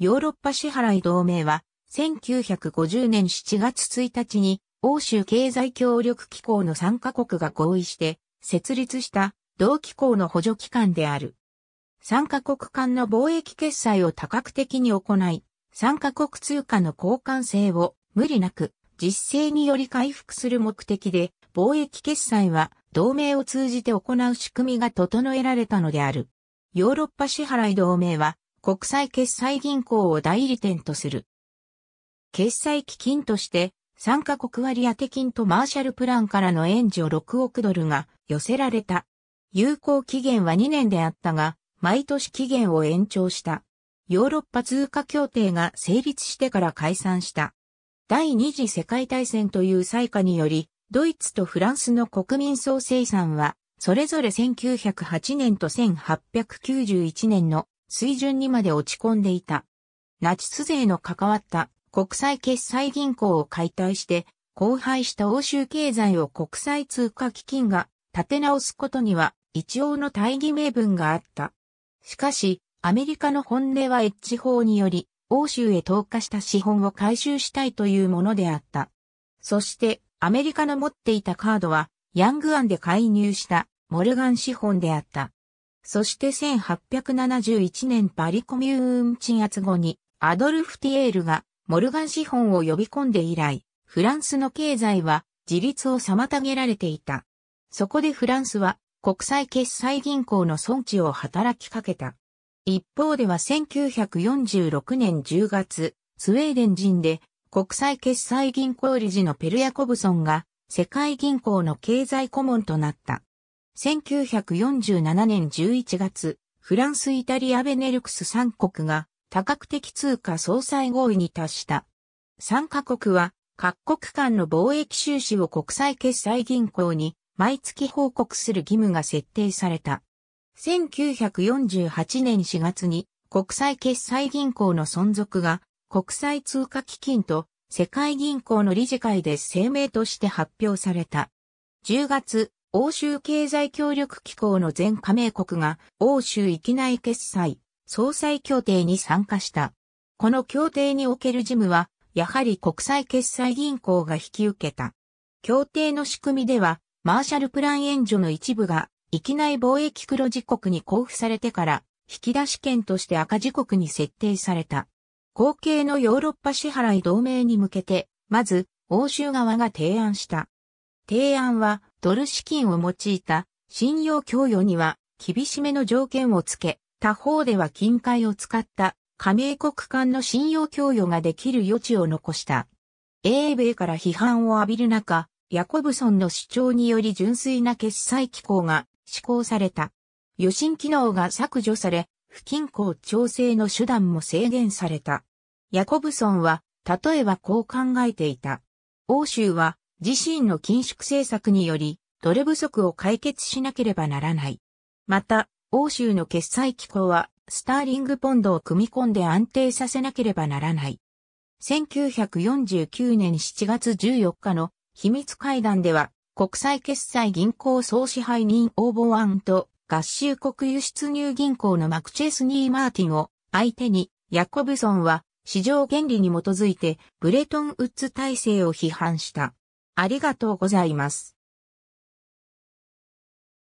ヨーロッパ支払い同盟は、1950年7月1日に、欧州経済協力機構の参加国が合意して、設立した同機構の補助機関である。参加国間の貿易決済を多角的に行い、参加国通貨の交換性を無理なく実勢により回復する目的で、貿易決済は同盟を通じて行う仕組みが整えられたのである。ヨーロッパ支払い同盟は国際決済銀行を代理店とする。決済基金として、参加国割当金とマーシャルプランからの援助6億ドルが寄せられた。有効期限は2年であったが、毎年期限を延長した。ヨーロッパ通貨協定が成立してから解散した。第二次世界大戦という災禍により、ドイツとフランスの国民総生産は、それぞれ1908年と1891年の水準にまで落ち込んでいた。ナチス税の関わった国際決済銀行を解体して、荒廃した欧州経済を国際通貨基金が立て直すことには一応の大義名分があった。しかし、アメリカの本音はエッジ法により、欧州へ投下した資本を回収したいというものであった。そして、アメリカの持っていたカードは、ヤングアンで介入したモルガン資本であった。そして1871年パリコミューン鎮圧後にアドルフ・ティエールがモルガン資本を呼び込んで以来、フランスの経済は自立を妨げられていた。そこでフランスは国際決済銀行の存地を働きかけた。一方では1946年10月、スウェーデン人で国際決済銀行理事のペル・ヤコブソンが世界銀行の経済顧問となった。1947年11月、フランス・イタリア・ベネルクス3国が多角的通貨総裁合意に達した。3カ国は各国間の貿易収支を国際決済銀行に毎月報告する義務が設定された。1948年4月に国際決済銀行の存続が国際通貨基金と世界銀行の理事会で声明として発表された。10月、欧州経済協力機構の全加盟国が欧州域内決済、総裁協定に参加した。この協定における事務は、やはり国際決済銀行が引き受けた。協定の仕組みでは、マーシャルプラン援助の一部が、域内貿易黒字国に交付されてから、引き出し権として赤字国に設定された。後継のヨーロッパ支払い同盟に向けて、まず、欧州側が提案した。提案は、ドル資金を用いた信用供与には厳しめの条件をつけ、他方では金塊を使った加盟国間の信用供与ができる余地を残した。英米から批判を浴びる中、ヤコブソンの主張により純粋な決済機構が施行された。予診機能が削除され、不均衡調整の手段も制限された。ヤコブソンは、例えばこう考えていた。欧州は自身の緊縮政策により、奴隷不足を解決しなければならない。また、欧州の決済機構は、スターリングポンドを組み込んで安定させなければならない。1949年7月14日の秘密会談では、国際決済銀行総支配人応募案と合衆国輸出入銀行のマクチェスニー・マーティンを相手に、ヤコブソンは市場原理に基づいてブレトンウッズ体制を批判した。ありがとうございます。